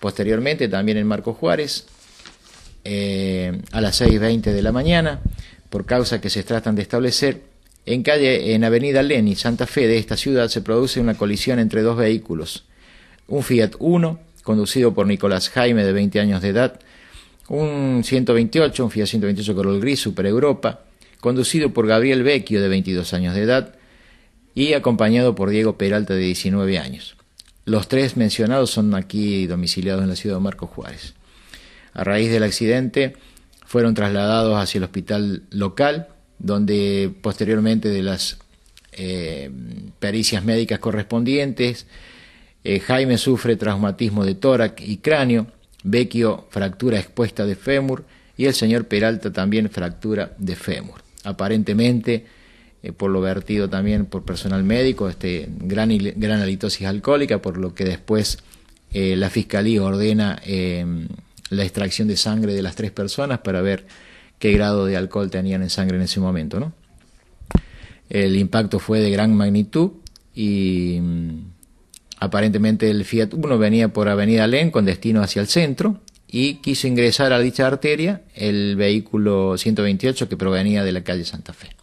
Posteriormente, también en Marco Juárez, eh, a las 6.20 de la mañana, por causa que se tratan de establecer, en calle, en Avenida Leni, Santa Fe de esta ciudad, se produce una colisión entre dos vehículos. Un Fiat 1 conducido por Nicolás Jaime, de 20 años de edad, un 128, un Fiat 128 color gris, Super Europa, conducido por Gabriel Vecchio, de 22 años de edad, y acompañado por Diego Peralta, de 19 años. Los tres mencionados son aquí domiciliados en la ciudad de Marcos Juárez. A raíz del accidente fueron trasladados hacia el hospital local, donde posteriormente de las eh, pericias médicas correspondientes, eh, Jaime sufre traumatismo de tórax y cráneo, Vecchio fractura expuesta de fémur y el señor Peralta también fractura de fémur. Aparentemente, eh, por lo vertido también por personal médico, este, gran, gran halitosis alcohólica, por lo que después eh, la fiscalía ordena em, la extracción de sangre de las tres personas para ver qué grado de alcohol tenían en sangre en ese momento. El impacto fue de gran magnitud y mm, aparentemente el Fiat Uno venía por Avenida Len con destino hacia el centro y quiso ingresar a dicha arteria el vehículo 128 que provenía de la calle Santa Fe.